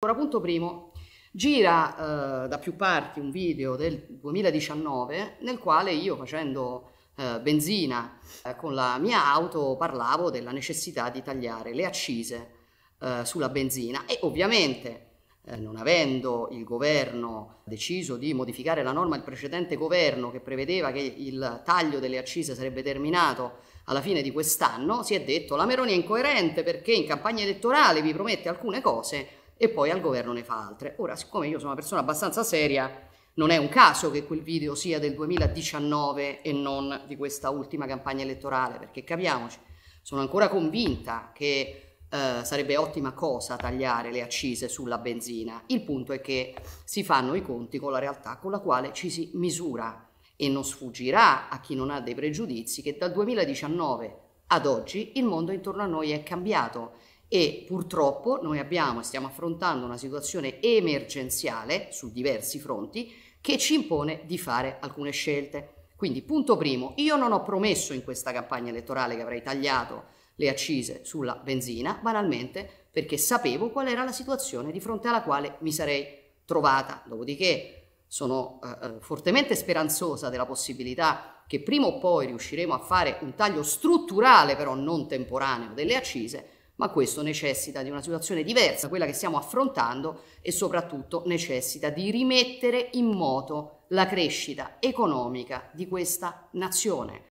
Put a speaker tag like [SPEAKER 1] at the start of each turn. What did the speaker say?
[SPEAKER 1] Ora, punto primo, gira eh, da più parti un video del 2019 nel quale io facendo eh, benzina eh, con la mia auto parlavo della necessità di tagliare le accise eh, sulla benzina e ovviamente eh, non avendo il governo deciso di modificare la norma del precedente governo che prevedeva che il taglio delle accise sarebbe terminato alla fine di quest'anno, si è detto la Meroni è incoerente perché in campagna elettorale vi promette alcune cose e poi al governo ne fa altre. Ora, siccome io sono una persona abbastanza seria, non è un caso che quel video sia del 2019 e non di questa ultima campagna elettorale, perché capiamoci, sono ancora convinta che Uh, sarebbe ottima cosa tagliare le accise sulla benzina. Il punto è che si fanno i conti con la realtà con la quale ci si misura e non sfuggirà a chi non ha dei pregiudizi che dal 2019 ad oggi il mondo intorno a noi è cambiato e purtroppo noi abbiamo, e stiamo affrontando una situazione emergenziale su diversi fronti che ci impone di fare alcune scelte. Quindi punto primo, io non ho promesso in questa campagna elettorale che avrei tagliato le accise sulla benzina, banalmente perché sapevo qual era la situazione di fronte alla quale mi sarei trovata. Dopodiché sono eh, eh fortemente speranzosa della possibilità che prima o poi riusciremo a fare un taglio strutturale, però non temporaneo, delle accise ma questo necessita di una situazione diversa, quella che stiamo affrontando e soprattutto necessita di rimettere in moto la crescita economica di questa nazione.